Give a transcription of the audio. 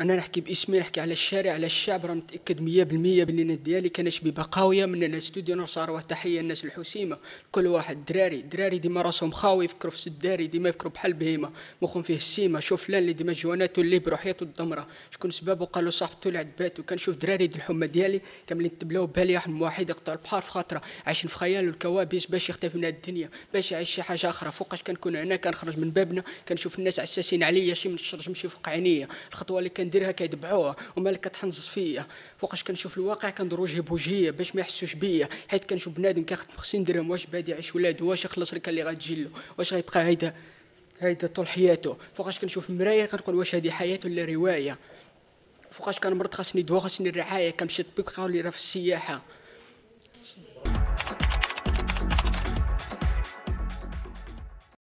انا نحكي باسمي نحكي على الشارع على الشعب راه متاكد 100% باللي الناس ديالي كان شبيبه قاويه من الناس تودي نصار تحيه الناس الحسيمه كل واحد دراري دراري ديما راسهم خاوي يفكروا في سداري ديما يفكروا بحال بهيمه مخهم فيه السيمه شوف فلان اللي ديما جواناتو اللي بروحيته الضمره شكون سبابه قالوا صاحبته اللي عذباتو كنشوف دراري ديال الحمى ديالي كاملين تبلاو بالي واحد واحد يقطع البحر في خاطره عايشين في خيال الكوابيس باش يختفي من الدنيا باش يعيش شي حاجه اخرى فوقاش كنكون هنا كنخرج من بابنا كنشوف الناس عساسين عليا شي من الشرج مشي فوق عينيا الخطوه اللي كان كنديرها كيدبحوها ومالك كتحنزص فيا فوقاش كنشوف الواقع كندور وجهي بوجهي باش ما يحسوش بيا حيت كنشوف بنادم كيخدم 50 درهم واش بادي يعيش ولادو واش يخلص ركا اللي غتجي له واش غيبقى هيدا هيدا طول حياته فوقاش كنشوف المرايه كنقول واش هذه حياه ولا روايه فوقاش كنمرض خاصني دواء خاصني الرعايه كنمشي طبيب قالوا لي راه في السياحه